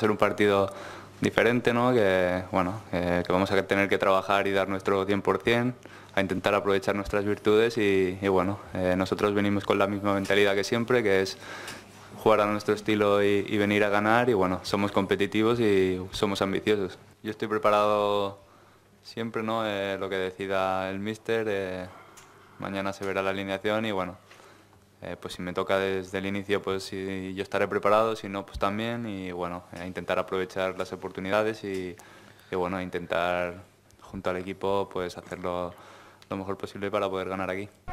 Ser un partido diferente, ¿no? que, bueno, eh, que vamos a tener que trabajar y dar nuestro 100%, a intentar aprovechar nuestras virtudes y, bueno, eh, nosotros venimos con la misma mentalidad que siempre, que es jugar a nuestro estilo y, venir a ganar y bueno, somos competitivos y somos ambiciosos. Yo estoy preparado siempre, ¿no? Eh, lo que decida el míster, mañana se verá la alineación y bueno, eh, pues si me toca desde el inicio, pues si yo estaré preparado, si no, pues también. Y bueno, intentar aprovechar las oportunidades y, intentar junto al equipo, pues hacerlo lo mejor posible para poder ganar aquí.